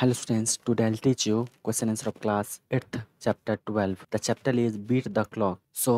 hello students today I'll teach you question answer of class eighth chapter twelve the chapter is beat the clock so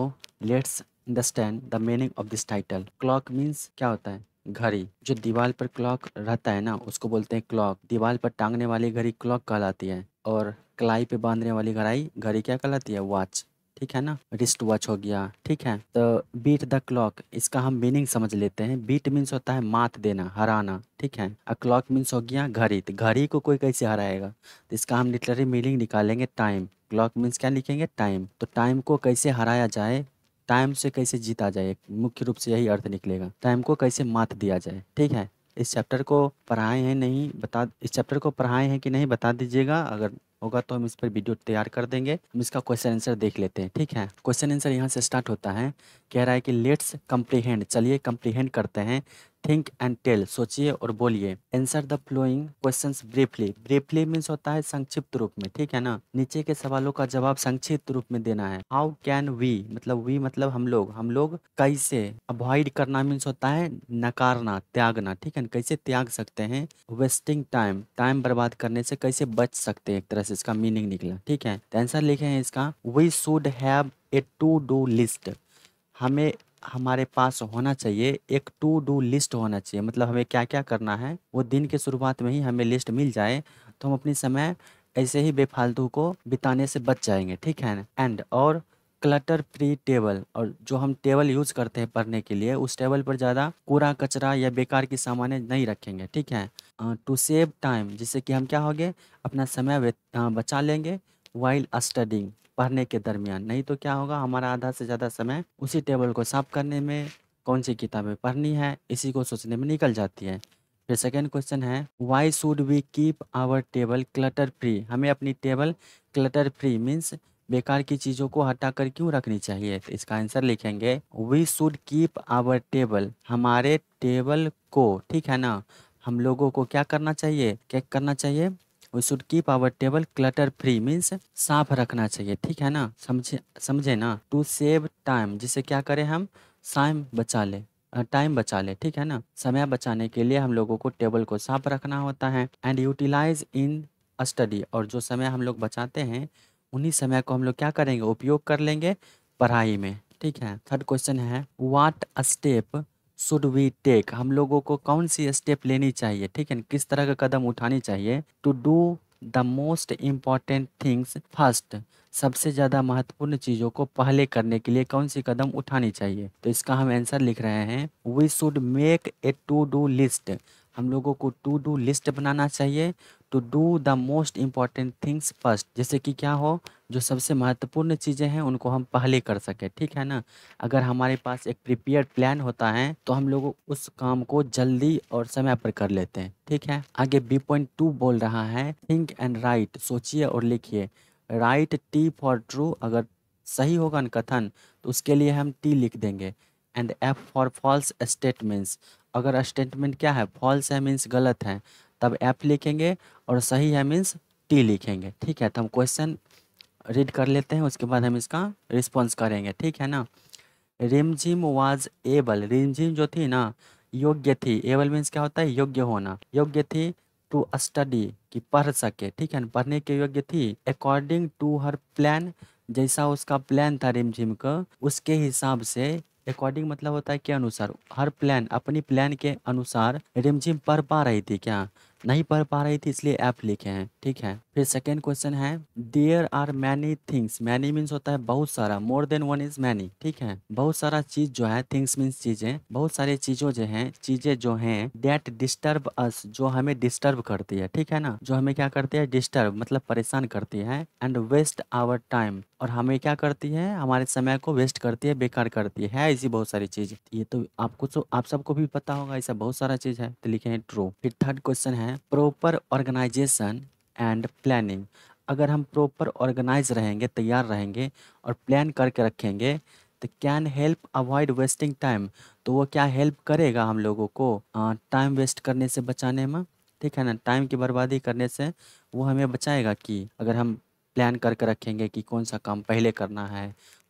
let's understand the meaning of this title clock means क्या होता है घड़ी जो दीवार पर clock रहता है ना उसको बोलते हैं क्लॉक दीवार पर टांगने वाली घड़ी क्लॉक कहलाती है और कलाई पे बांधने वाली घड़ाई घड़ी क्या कहलाती है वॉच ठीक है ना रिस्ट वॉच हो गया ठीक है तो बीट द क्लॉक इसका हम मीनिंग समझ लेते हैं बीट मीन्स होता है मात देना हराना ठीक है अ क्लॉक मीन्स हो गया घड़ी तो घड़ी को कोई कैसे हराएगा तो इसका हम लिटररी मीनिंग निकालेंगे टाइम क्लॉक मीन्स क्या लिखेंगे टाइम तो टाइम को कैसे हराया जाए टाइम से कैसे जीता जाए मुख्य रूप से यही अर्थ निकलेगा टाइम को कैसे मात दिया जाए ठीक है इस चैप्टर को पढ़ाए हैं नहीं बता इस चैप्टर को पढ़ाए हैं कि नहीं बता दीजिएगा अगर होगा तो हम इस पर वीडियो तैयार कर देंगे हम इसका क्वेश्चन आंसर देख लेते हैं ठीक है क्वेश्चन आंसर यहाँ से स्टार्ट होता है कह रहा है कि लेट्स कम्प्रीहेंड चलिए कम्प्रीहेंड करते हैं थिंक एंड टेल सोचिए और बोलिए answer the following question briefly briefly means होता है संक्षिप्त रूप में ठीक है ना नीचे के सवालों का जवाब संक्षिप्त रूप में देना है हाउ कैन वी मतलब वी मतलब हम लोग हम लोग कैसे अवॉइड करना मीन्स होता है नकारना त्यागना ठीक है कैसे त्याग सकते हैं वेस्टिंग टाइम टाइम बर्बाद करने से कैसे बच सकते हैं एक तरह से इसका मीनिंग निकला ठीक है आंसर लिखे हैं इसका we should have a to do list हमें हमारे पास होना चाहिए एक टू डू लिस्ट होना चाहिए मतलब हमें क्या क्या करना है वो दिन के शुरुआत में ही हमें लिस्ट मिल जाए तो हम अपनी समय ऐसे ही बेफालतू को बिताने से बच जाएंगे ठीक है ना एंड और क्लटर फ्री टेबल और जो हम टेबल यूज़ करते हैं पढ़ने के लिए उस टेबल पर ज़्यादा कूड़ा कचरा या बेकार की सामान नहीं रखेंगे ठीक है टू सेव टाइम जिससे कि हम क्या होंगे अपना समय बचा लेंगे वाइल्ड स्टडिंग पढ़ने के दरमियान नहीं तो क्या होगा हमारा आधा से ज़्यादा समय उसी टेबल को साफ करने में कौन सी किताबें पढ़नी है इसी को सोचने में निकल जाती है फिर सेकेंड क्वेश्चन है why should we keep our table clutter free हमें अपनी टेबल क्लटर फ्री मीन्स बेकार की चीज़ों को हटा कर क्यों रखनी चाहिए तो इसका आंसर लिखेंगे we should keep our table हमारे टेबल को ठीक है ना हम लोगों को क्या करना चाहिए क्या करना चाहिए we should keep our table clutter free means साफ रखना चाहिए ठीक है ना समझे समझे ना टू सेव टाइम जिसे क्या करें हम टाइम बचा ले टाइम बचा ले ठीक है ना समय बचाने के लिए हम लोगों को टेबल को साफ रखना होता है एंड यूटिलाइज इन स्टडी और जो समय हम लोग बचाते हैं उन्हीं समय को हम लोग क्या करेंगे उपयोग कर लेंगे पढ़ाई में ठीक है थर्ड क्वेश्चन है what step should we take हम लोगों को कौन सी स्टेप लेनी चाहिए ठीक है किस तरह का कदम उठानी चाहिए to do the most important things first सबसे ज़्यादा महत्वपूर्ण चीज़ों को पहले करने के लिए कौन सी कदम उठानी चाहिए तो इसका हम आंसर लिख रहे हैं we should make a to do list हम लोगों को टू डू लिस्ट बनाना चाहिए to do the most important things first जैसे कि क्या हो जो सबसे महत्वपूर्ण चीज़ें हैं उनको हम पहले कर सकें ठीक है ना अगर हमारे पास एक प्रिपेयर प्लान होता है तो हम लोग उस काम को जल्दी और समय पर कर लेते हैं ठीक है आगे बी पॉइंट टू बोल रहा है थिंक एंड राइट सोचिए और लिखिए राइट टी फॉर ट्रू अगर सही होगा ना कथन तो उसके लिए हम टी लिख देंगे and F for false statements अगर स्टेटमेंट क्या है फॉल्स है मीन्स गलत है तब एफ लिखेंगे और सही है मीन्स टी लिखेंगे ठीक है तो हम क्वेश्चन रीड कर लेते हैं उसके बाद हम इसका रिस्पॉन्स करेंगे ठीक है ना रिमझिम वाज एबल रिमझिम जो थी ना योग्य थी एबल मीन्स क्या होता है योग्य होना योग्य थी टू स्टडी कि पढ़ सके ठीक है पढ़ने के योग्य थी अकॉर्डिंग टू हर प्लान जैसा उसका प्लान था रिमझिम का उसके हिसाब से अकॉर्डिंग मतलब होता है के अनुसार हर प्लान अपनी प्लान के अनुसार रिमझिम पढ़ पा रही थी क्या नहीं पढ़ पा रही थी इसलिए ऐप लिखे हैं ठीक है फिर सेकेंड क्वेश्चन है there are many things many means होता है बहुत सारा more than one is many ठीक है बहुत सारा चीज जो है थिंग्स मीन्स चीजें बहुत सारी चीजों जो है चीजें जो है डेट डिस्टर्ब अस जो हमें डिस्टर्ब करती है ठीक है ना जो हमें क्या करती है डिस्टर्ब मतलब परेशान करती है एंड वेस्ट आवर टाइम और हमें क्या करती है हमारे समय को वेस्ट करती है बेकार करती है, ऐसी बहुत सारी चीज़ ये तो आपको तो आप सबको भी पता होगा ऐसा बहुत सारा चीज़ है तो लिखे हैं ट्रू फिर थर्ड क्वेश्चन है प्रॉपर ऑर्गेनाइजेशन एंड प्लानिंग अगर हम प्रॉपर ऑर्गेनाइज रहेंगे तैयार रहेंगे और प्लान करके रखेंगे तो can help avoid wasting time तो वो क्या हेल्प करेगा हम लोगों को टाइम वेस्ट करने से बचाने में ठीक है ना टाइम की बर्बादी करने से वो हमें बचाएगा कि अगर हम प्लान करके रखेंगे कि कौन सा काम पहले करना है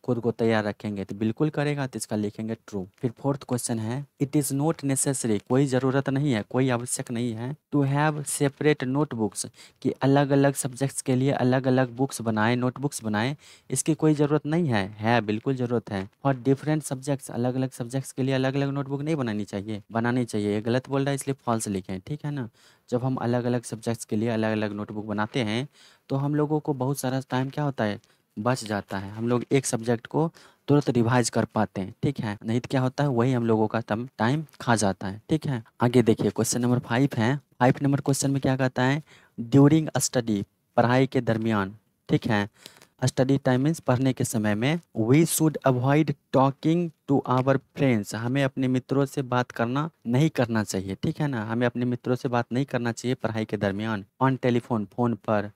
खुद को तैयार रखेंगे तो बिल्कुल करेगा तो इसका लिखेंगे ट्रू फिर फोर्थ क्वेश्चन है इट इज़ नॉट नेसेसरी कोई ज़रूरत नहीं है कोई आवश्यक नहीं है टू हैव सेपरेट नोटबुक्स कि अलग अलग सब्जेक्ट्स के लिए अलग अलग बुक्स बनाएं नोटबुक्स बनाएं इसकी कोई ज़रूरत नहीं है है बिल्कुल ज़रूरत है और डिफरेंट सब्जेक्ट्स अलग अलग सब्जेक्ट्स के लिए अलग अलग नोटबुक नहीं बनानी चाहिए बनानी चाहिए ये गलत बोल रहा है इसलिए फॉल्स लिखे ठीक है ना जब हम अलग अलग सब्जेक्ट्स के लिए अलग अलग नोटबुक बनाते हैं तो हम लोगों को बहुत सारा टाइम क्या होता है बच जाता है हम लोग एक सब्जेक्ट को तुरंत रिवाइज कर पाते हैं ठीक है नहीं तो क्या होता है वही हम लोगों का तब टाइम खा जाता है ठीक है आगे देखिए क्वेश्चन नंबर फाइव है फाइव नंबर क्वेश्चन में क्या कहता है ड्यूरिंग स्टडी पढ़ाई के दरमियान ठीक है स्टडी टाइम मीन्स पढ़ने के समय में we should avoid talking to our friends हमें अपने मित्रों से बात करना नहीं करना चाहिए ठीक है ना हमें अपने मित्रों से बात नहीं करना चाहिए पढ़ाई के दरमियान ऑन टेलीफोन फोन पर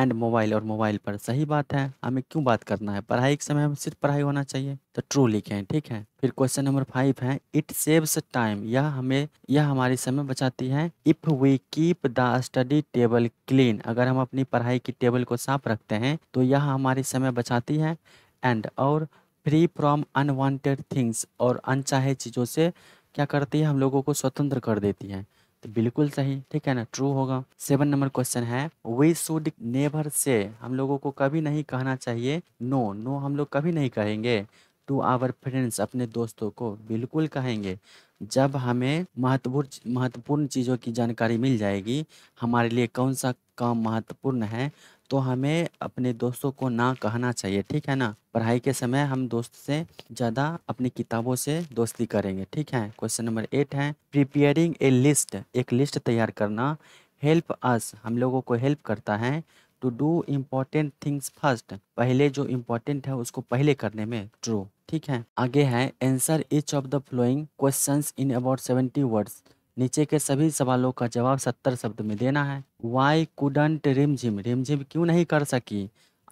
एंड मोबाइल और मोबाइल पर सही बात है हमें क्यों बात करना है पढ़ाई के समय में सिर्फ पढ़ाई होना चाहिए तो ट्रू लिखें ठीक है फिर क्वेश्चन नंबर फाइव है इट सेव्स टाइम यह हमें यह हमारे समय बचाती है if we keep the study table clean अगर हम अपनी पढ़ाई की टेबल को साफ रखते हैं तो यह हमारे समय बचाती है एंड और फ्री फ्रॉम अनवांटेड थिंग्स और अनचाहे चीज़ों से क्या करती है हम लोगों को स्वतंत्र कर देती है तो बिल्कुल सही ठीक है ना ट्रू होगा सेवन नंबर क्वेश्चन है वी शुड नेवर से हम लोगों को कभी नहीं कहना चाहिए नो no, नो no, हम लोग कभी नहीं कहेंगे टू आवर फ्रेंड्स अपने दोस्तों को बिल्कुल कहेंगे जब हमें महत्वपूर्ण महत्वपूर्ण चीज़ों की जानकारी मिल जाएगी हमारे लिए कौन सा काम महत्वपूर्ण है तो हमें अपने दोस्तों को ना कहना चाहिए ठीक है ना पढ़ाई के समय हम दोस्त से ज़्यादा अपनी किताबों से दोस्ती करेंगे ठीक है क्वेश्चन नंबर एट है प्रिपेयरिंग ए लिस्ट एक लिस्ट तैयार करना हेल्प अस हम लोगों को हेल्प करता है to do important things first पहले जो इम्पोर्टेंट है उसको पहले करने में ट्रू ठीक है आगे है answer each of the following questions in about seventy words नीचे के सभी सवालों का जवाब सत्तर शब्द में देना है वाई कुडंट रिमझिम रिमझिम क्यों नहीं कर सकी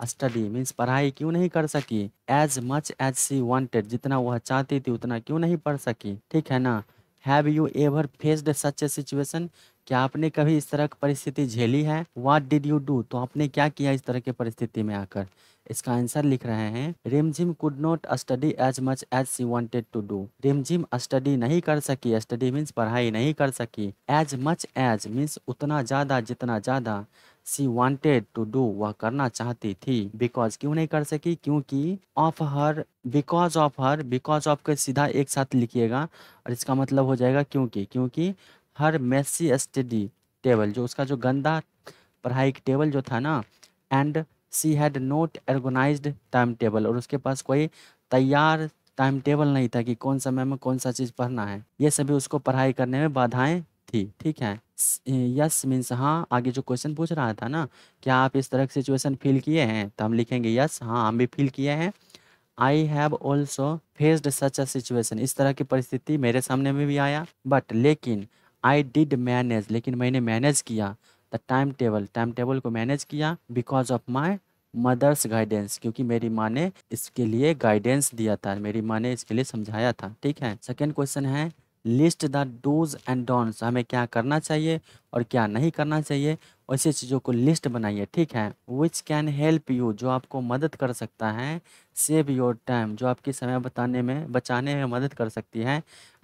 स्टडी मीन्स पढ़ाई क्यों नहीं कर सकी as much as she wanted जितना वह चाहती थी उतना क्यों नहीं पढ़ सकी ठीक है ना have you ever faced such a situation क्या आपने कभी इस तरह की परिस्थिति झेली है वाट डिड यू डू तो आपने क्या किया इस तरह की परिस्थिति में आकर इसका आंसर लिख रहे हैं Rimjhim could not study as much as she wanted to do Rimjhim study नहीं कर सकी स्टडी मीन्स पढ़ाई नहीं कर सकी एज मच एज मीन्स उतना ज़्यादा जितना ज़्यादा सी वॉन्टेड टू डू वह करना चाहती थी बिकॉज क्यों नहीं कर सकी क्योंकि of her because of her because of के सीधा एक साथ लिखिएगा और इसका मतलब हो जाएगा क्योंकि क्योंकि हर मेसी स्टडी टेबल जो उसका जो गंदा पढ़ाई टेबल जो था ना and she had not organise time table और उसके पास कोई तैयार टाइम टेबल नहीं था कि कौन समय में कौन सा चीज़ पढ़ना है ये सभी उसको पढ़ाई करने में बाधाएं थी ठीक है यस मीन्स हाँ आगे जो क्वेश्चन पूछ रहा था ना क्या आप इस तरह की सिचुएशन फील किए हैं तो हम लिखेंगे यस हाँ हम भी फील किए हैं I have also faced such a situation इस तरह की परिस्थिति मेरे सामने में भी आया बट लेकिन आई डिड मैनेज लेकिन मैंने मैनेज किया the time table time table को मैनेज किया because of my mother's guidance क्योंकि मेरी माँ ने इसके लिए गाइडेंस दिया था मेरी माँ ने इसके लिए समझाया था ठीक है सेकेंड क्वेश्चन है list the do's and don'ts हमें क्या करना चाहिए और क्या नहीं करना चाहिए ऐसी चीज़ों को लिस्ट बनाइए ठीक है विच कैन हेल्प यू जो आपको मदद कर सकता है सेव योर टाइम जो आपके समय बताने में बचाने में मदद कर सकती है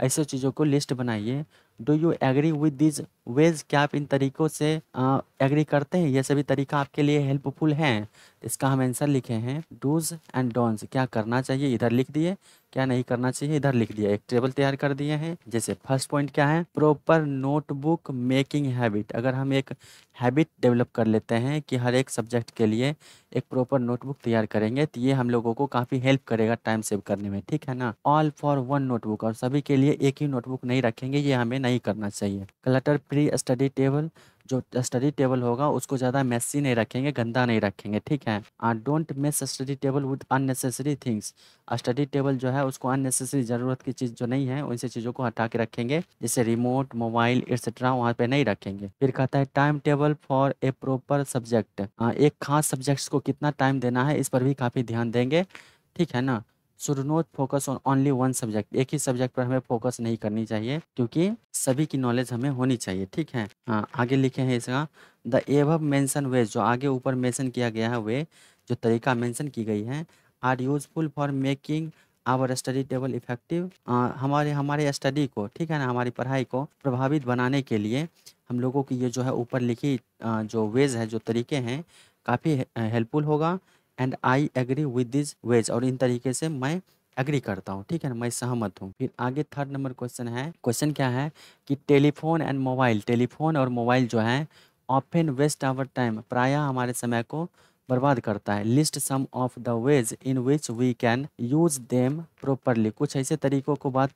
ऐसी चीज़ों को लिस्ट बनाइए do you agree with this ways क्या आप इन तरीकों से एग्री करते हैं ये सभी तरीका आपके लिए हेल्पफुल हैं इसका हम आंसर लिखे हैं डूज एंड डोंट्स क्या करना चाहिए इधर लिख दिए क्या नहीं करना चाहिए इधर लिख दिया एक टेबल तैयार कर दिए हैं जैसे फर्स्ट पॉइंट क्या है प्रॉपर नोटबुक मेकिंग हैबिट अगर हम एक हैबिट डेवलप कर लेते हैं कि हर एक सब्जेक्ट के लिए एक प्रॉपर नोटबुक तैयार करेंगे तो ये हम लोगों को काफ़ी हेल्प करेगा टाइम सेव करने में ठीक है ना ऑल फॉर वन नोटबुक और सभी के लिए एक ही नोटबुक नहीं रखेंगे ये हमें नहीं करना चाहिए क्लटर प्री स्टडी टेबल जो स्टडी टेबल होगा उसको ज़्यादा मैसी नहीं रखेंगे गंदा नहीं रखेंगे ठीक है don't miss study table with unnecessary things study table जो है उसको अननेसेसरी ज़रूरत की चीज़ जो नहीं है उनसे चीज़ों को हटा के रखेंगे जैसे रिमोट मोबाइल एक्सेट्रा वहाँ पे नहीं रखेंगे फिर कहता है time table for a proper subject एक खास सब्जेक्ट्स को कितना टाइम देना है इस पर भी काफ़ी ध्यान देंगे ठीक है ना should not focus on only one subject एक ही सब्जेक्ट पर हमें फोकस नहीं करनी चाहिए क्योंकि सभी की नॉलेज हमें होनी चाहिए ठीक है हाँ आगे लिखे हैं इसका द एव मेंशन वे जो आगे ऊपर मेंशन किया गया है वे जो तरीका मेंशन की गई है are useful for making our study table effective हमारे हमारे स्टडी को ठीक है ना हमारी पढ़ाई को प्रभावित बनाने के लिए हम लोगों की ये जो है ऊपर लिखी हाँ, जो वेज है जो तरीके हैं काफ़ी हेल्पफुल होगा and I agree with this ways और इन तरीके से मैं एग्री करता हूँ ठीक है ना मैं सहमत हूँ फिर आगे थर्ड नंबर क्वेश्चन है क्वेश्चन क्या है कि टेलीफोन एंड मोबाइल टेलीफोन और मोबाइल जो है ऑफन वेस्ट आवर टाइम प्रायः हमारे समय को बर्बाद करता है list some of the ways in which we can use them properly कुछ ऐसे तरीकों को बात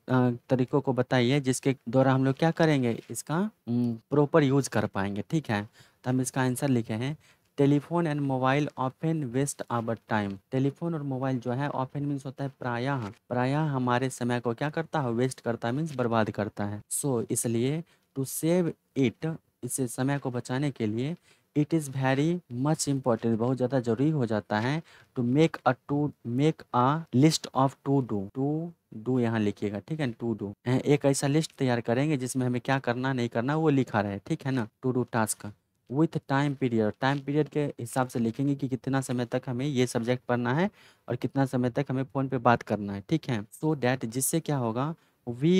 तरीकों को बताइए जिसके द्वारा हम लोग क्या करेंगे इसका प्रॉपर यूज कर पाएंगे ठीक है तो हम इसका आंसर लिखे हैं telephone and mobile often waste our time telephone और मोबाइल जो है ऑफेन मीन्स होता है प्रायः प्रायः हमारे समय को क्या करता है वेस्ट करता है मीन्स बर्बाद करता है सो so, इसलिए टू सेव इट इसे समय को बचाने के लिए it is very much important बहुत ज़्यादा जरूरी हो जाता है to make a to make a list of to do to do यहाँ लिखिएगा ठीक है टू डू एक ऐसा लिस्ट तैयार करेंगे जिसमें हमें क्या करना नहीं करना वो लिखा रहे ठीक है ना to do task with time period time period के हिसाब से लिखेंगे कि कितना समय तक हमें ये सब्जेक्ट पढ़ना है और कितना समय तक हमें फ़ोन पे बात करना है ठीक है सो so डैट जिससे क्या होगा वी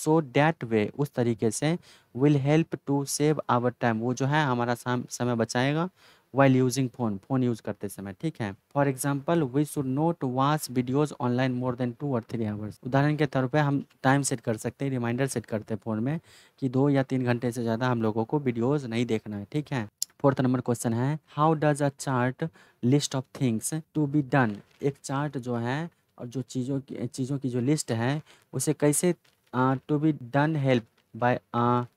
सो डैट वे उस तरीके से will help to save our time वो जो है हमारा समय बचाएगा while using phone phone use करते समय ठीक है for example we should not watch videos online more than two और थ्री आवर्स उदाहरण के तौर पर हम टाइम सेट कर सकते हैं रिमाइंडर सेट करते हैं फ़ोन में कि दो या तीन घंटे से ज़्यादा हम लोगों को वीडियोज़ नहीं देखना है ठीक है फोर्थ नंबर क्वेश्चन है how does a chart list of things to be done एक चार्ट जो है और जो चीज़ों की चीज़ों की जो लिस्ट है उसे कैसे to be done help by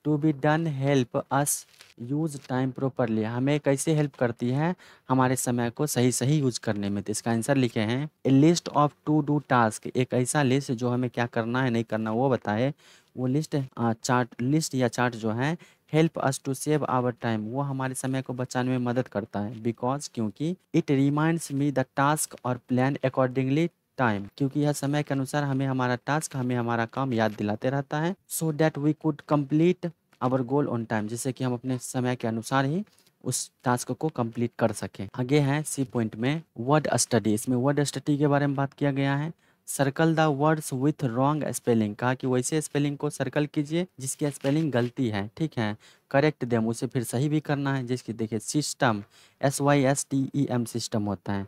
to be done help us use time properly हमें कैसे हेल्प करती है हमारे समय को सही सही यूज करने में तो इसका आंसर लिखे हैं a list of to do task एक ऐसा लिस्ट जो हमें क्या करना है नहीं करना वो बताए वो लिस्ट चार्ट लिस्ट या चार्ट जो है help us to save our time वो हमारे समय को बचाने में मदद करता है बिकॉज क्योंकि it reminds me the task और प्लान अकॉर्डिंगली टाइम क्योंकि यह समय के अनुसार हमें हमारा टास्क हमें हमारा काम याद दिलाते रहता है so that we could complete our goal on time जिससे कि हम अपने समय के अनुसार ही उस टास्क को कंप्लीट कर सकें आगे है सी पॉइंट में वर्ड स्टडी इसमें वर्ड स्टडी के बारे में बात किया गया है circle the words with wrong spelling कहा कि वैसे स्पेलिंग को सर्कल कीजिए जिसकी स्पेलिंग गलती है ठीक है करेक्ट देम उसे फिर सही भी करना है जिसकी देखिए system S Y S T E M system होता है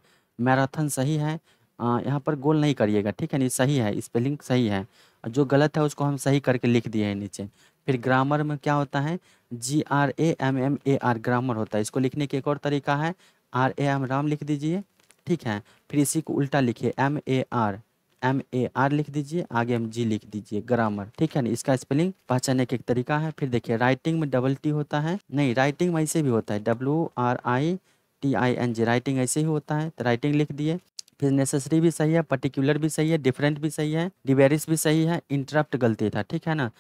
मैराथन सही है यहाँ पर गोल नहीं करिएगा ठीक है नहीं सही है स्पेलिंग सही है जो गलत है उसको हम सही करके लिख दिए हैं नीचे फिर ग्रामर में क्या होता है G R A M M A R grammar होता है इसको लिखने का एक और तरीका है आर ए एम राम लिख दीजिए ठीक है फिर इसी को उल्टा लिखिए M A R M A R लिख दीजिए आगे हम जी लिख दीजिए ग्रामर ठीक है ना इसका स्पेलिंग पहचानने का एक तरीका है फिर देखिए राइटिंग में डबल टी होता है नहीं राइटिंग में ऐसे भी होता है W R I T I N G writing ऐसे ही होता है तो राइटिंग लिख दिए फिर नेसेसरी भी सही है पर्टिकुलर भी सही है डिफरेंट भी सही है डिवेरिस भी सही है इंटरप्ट गलती था ठीक है ना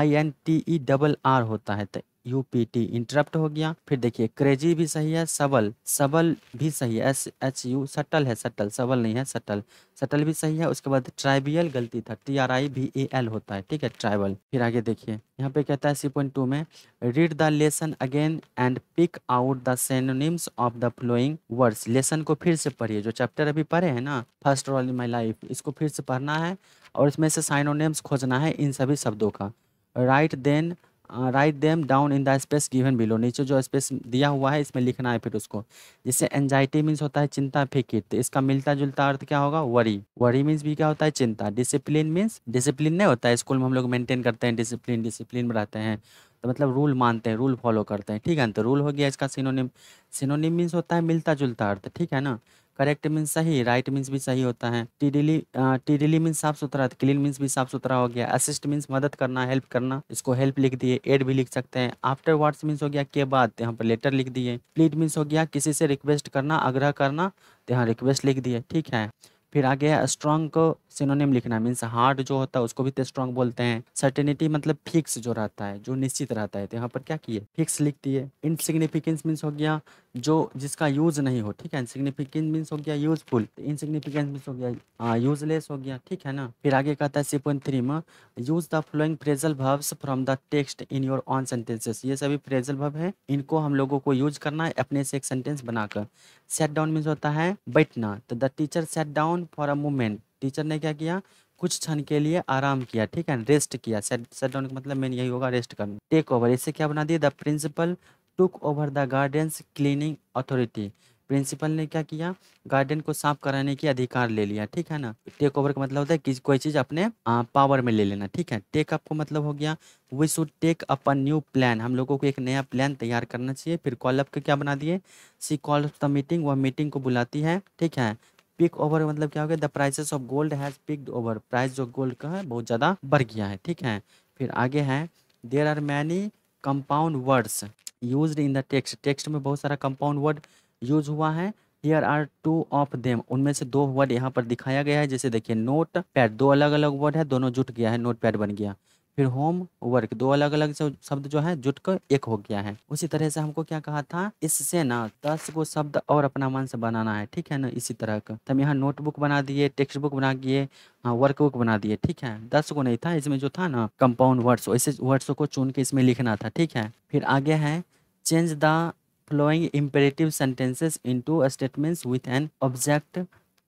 I N T E double R होता है तो यूपीटी इंटरप्ट हो गया फिर देखिए क्रेजी भी सही है सबल सबल भी सही है एस एच यू सटल है सटल सबल नहीं है सटल सटल भी सही है उसके बाद ट्राइबियल गलती था T R I B A L होता है ठीक है ट्राइबल फिर आगे देखिए यहाँ पे कहता है सी पॉइंट टू में read the lesson again and pick out the synonyms of the following words lesson को फिर से पढ़िए जो चैप्टर अभी पढ़े हैं ना first all in my life इसको फिर से पढ़ना है और इसमें से साइनोनिम्स खोजना है इन सभी शब्दों का write then write them down in the space given below नीचे जो स्पेस दिया हुआ है इसमें लिखना है फिर उसको जिससे एनजाइटी मीन्स होता है चिंता फिकित तो इसका मिलता जुलता अर्थ क्या होगा वरी वरी मीन्स भी क्या होता है चिंता डिसिप्लिन मीन्स डिसिप्लिन नहीं होता है स्कूल में हम लोग मेंटेन करते हैं डिसिप्लिन डिसिप्लिन में रहते हैं तो मतलब रूल मानते हैं रूल फॉलो करते हैं ठीक है ना तो रूल हो गया इसका सिनोनिम सिनोनिम मीन्स होता है मिलता जुलता अर्थ ठीक है ना करेक्ट मीन्स सही राइट मीन्स भी सही होता है टीडिली टीडिली मीन्स साफ सुथरा क्लीन मीन्स भी साफ सुथरा हो गया असिस्ट मीन्स मदद करना हेल्प करना इसको हेल्प लिख दिए एड भी लिख सकते हैं आफ्टर वर्ड्स मीन्स हो गया के बाद यहाँ पर लेटर लिख दिए प्लीट मीन्स हो गया किसी से रिक्वेस्ट करना आग्रह करना तो यहाँ रिक्वेस्ट लिख दिए ठीक है फिर आगे स्ट्रॉन्ग को सिनोनिम लिखना मीन्स हार्ड जो होता है उसको भी स्ट्रॉन्ग बोलते हैं सर्टेनिटी मतलब फिक्स जो रहता है जो निश्चित रहता है तो यहाँ पर क्या किए फिक्स लिख दिए इनसिग्निफिकेंस मीन्स हो गया जो जिसका यूज नहीं हो ठीक है इनसिग्निफिकेंस मीन्स हो गया यूजफुल इनसिग्निफिकेंस मीन्स हो गया यूजलेस हाँ, हो गया ठीक है ना फिर आगे कहता है सी पॉइंट थ्री में use the following phrasal verbs from the text in your own sentences ये सभी फ्रेजल भर्ब है इनको हम लोगों को यूज करना है अपने से एक सेंटेंस बनाकर सेट डाउन मीन्स होता है बैठना तो the teacher sat down for a moment teacher ने क्या किया कुछ क्षण के लिए आराम किया ठीक है रेस्ट किया सेट डाउन का मतलब मेन यही होगा रेस्ट करना टेक ओवर इसे क्या बना दिया the principal took over the gardens cleaning authority principal ने क्या किया गार्डन को साफ कराने की अधिकार ले लिया ठीक है ना टेक ओवर का मतलब होता है कि कोई चीज़ अपने आ, पावर में ले लेना ठीक है टेक अप को मतलब हो गया we should take up a new plan हम लोगों को एक नया प्लान तैयार करना चाहिए फिर कॉल अप का क्या बना दिए सी कॉल द मीटिंग वह मीटिंग को बुलाती है ठीक है पिक ओवर मतलब क्या हो गया the prices of gold has picked over price जो गोल्ड का है बहुत ज़्यादा बढ़ गया है ठीक है फिर आगे है there are many compound words use in the text text में बहुत सारा कंपाउंड वर्ड यूज हुआ है here are two of them उनमें से दो वर्ड यहाँ पर दिखाया गया है जैसे देखिए नोट पैड दो अलग अलग वर्ड है दोनों जुट गया है नोट पैड बन गया फिर होम वर्क दो अलग अलग शब्द जो है जुट कर एक हो गया है उसी तरह से हमको क्या कहा था इससे ना दस को शब्द और अपना मन से बनाना है ठीक है ना इसी तरह का तब तो यहाँ नोटबुक बना दिए टेक्स्ट बुक बना दिए हाँ वर्कबुक बना दिए ठीक है दस को नहीं था इसमें जो था ना कंपाउंड वर्ड्स ऐसे वर्ड्स को चुन के इसमें लिखना था ठीक है फिर आगे है change the following imperative sentences into statements with an object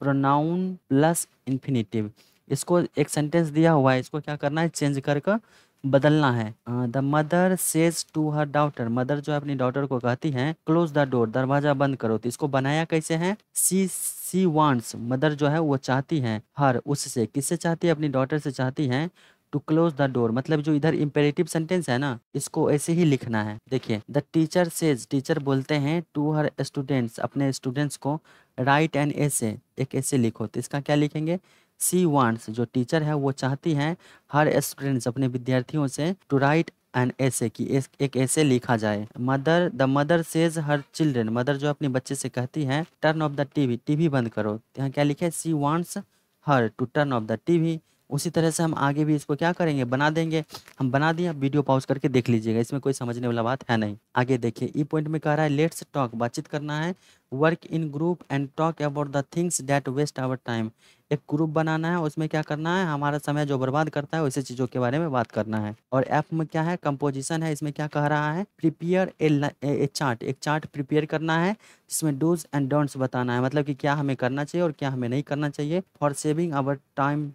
pronoun plus infinitive इसको एक सेंटेंस दिया हुआ है इसको क्या करना है चेंज कर कर बदलना है the mother says to her daughter mother जो अपनी डॉटर को कहती है क्लोज द डोर दरवाजा बंद करो तो इसको बनाया कैसे है सी सी वांट्स मदर जो है वो चाहती है हर उससे किससे चाहती है अपनी डॉटर से चाहती है टू क्लोज द डोर मतलब जो इधर इम्पेरेटिव सेंटेंस है ना इसको ऐसे ही लिखना है देखिए द टीचर सेज टीचर बोलते हैं टू हर स्टूडेंट्स अपने स्टूडेंट्स को राइट एंड ऐसे एक ऐसे लिखो तो इसका क्या लिखेंगे सी वांट्स जो टीचर है वो चाहती हैं हर स्टूडेंट्स अपने विद्यार्थियों से टू राइट एन ऐसे कि एक, ऐसे लिखा जाए mother the mother says her children mother जो अपने बच्चे से कहती है turn off the TV TV बंद करो यहाँ क्या लिखे she wants her to turn off the TV उसी तरह से हम आगे भी इसको क्या करेंगे बना देंगे हम बना दिए आप वीडियो पॉज करके देख लीजिएगा इसमें कोई समझने वाला बात है नहीं आगे देखिए ई पॉइंट में कह रहा है लेट्स टॉक बातचीत करना है work in group and talk about the things that waste our time एक ग्रुप बनाना है उसमें क्या करना है हमारा समय जो बर्बाद करता है उसी चीज़ों के बारे में बात करना है और ऐप में क्या है कंपोजिशन है इसमें क्या कह रहा है प्रिपेयर ए चार्ट एक चार्ट प्रिपेयर करना है जिसमें डूज एंड डोंट्स बताना है मतलब कि क्या हमें करना चाहिए और क्या हमें नहीं करना चाहिए for saving our time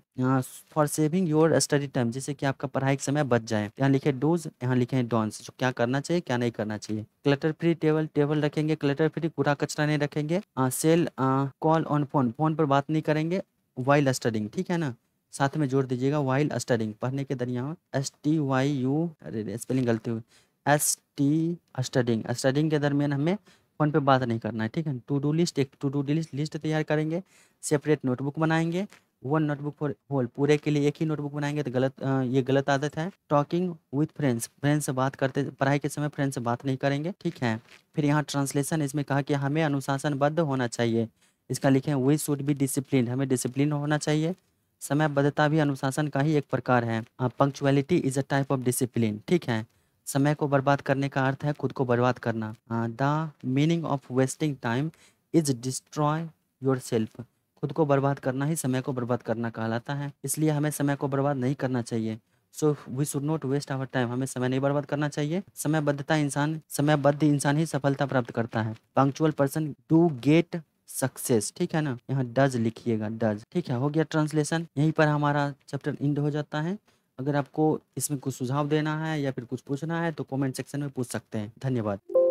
for saving your study time जिससे कि आपका पढ़ाई का समय बच जाए यहाँ लिखे डूज यहाँ लिखे डोंट्स क्या करना चाहिए क्या नहीं करना चाहिए क्लटर फ्री टेबल टेबल रखेंगे क्लटर फ्री कूड़ा कचरा नहीं रखेंगे cell call on phone phone पर बात नहीं करेंगे वाइल स्टडिंग ठीक है ना साथ में जोड़ दीजिएगा वाइल स्टडिंग पढ़ने के दरिया एस टी वाई यू अरे स्पेलिंग गलती हुई एस टी स्टडिंग स्टडिंग के दरमियान हमें फ़ोन पे बात नहीं करना है ठीक है टू डू लिस्ट एक टू डू लिस्ट लिस्ट तैयार करेंगे सेपरेट नोटबुक बनाएंगे वन नोटबुक फॉर होल पूरे के लिए एक ही नोटबुक बनाएंगे तो गलत आ, ये गलत आदत है टॉकिंग विथ फ्रेंड्स फ्रेंड्स से बात करते पढ़ाई के समय फ्रेंड्स से बात नहीं करेंगे ठीक है फिर यहाँ ट्रांसलेशन इसमें कहा कि हमें अनुशासनबद्ध होना चाहिए इसका लिखे वी शुड बी डिसिप्लिन हमें डिसिप्लिन होना चाहिए समयबद्धता भी अनुशासन का ही एक प्रकार है punctuality is a type of discipline ठीक है समय को बर्बाद करने का अर्थ है खुद को बर्बाद करना the meaning of wasting time is destroy your self खुद को बर्बाद करना ही समय को बर्बाद करना कहलाता है इसलिए हमें समय को बर्बाद नहीं करना चाहिए so we should not waste our time हमें समय नहीं बर्बाद करना चाहिए समयबद्धता इंसान समयबद्ध इंसान ही सफलता प्राप्त करता है punctual person do get success ठीक है ना यहाँ डज लिखिएगा डज ठीक है हो गया ट्रांसलेशन यहीं पर हमारा चैप्टर इंड हो जाता है अगर आपको इसमें कुछ सुझाव देना है या फिर कुछ पूछना है तो कमेंट सेक्शन में पूछ सकते हैं धन्यवाद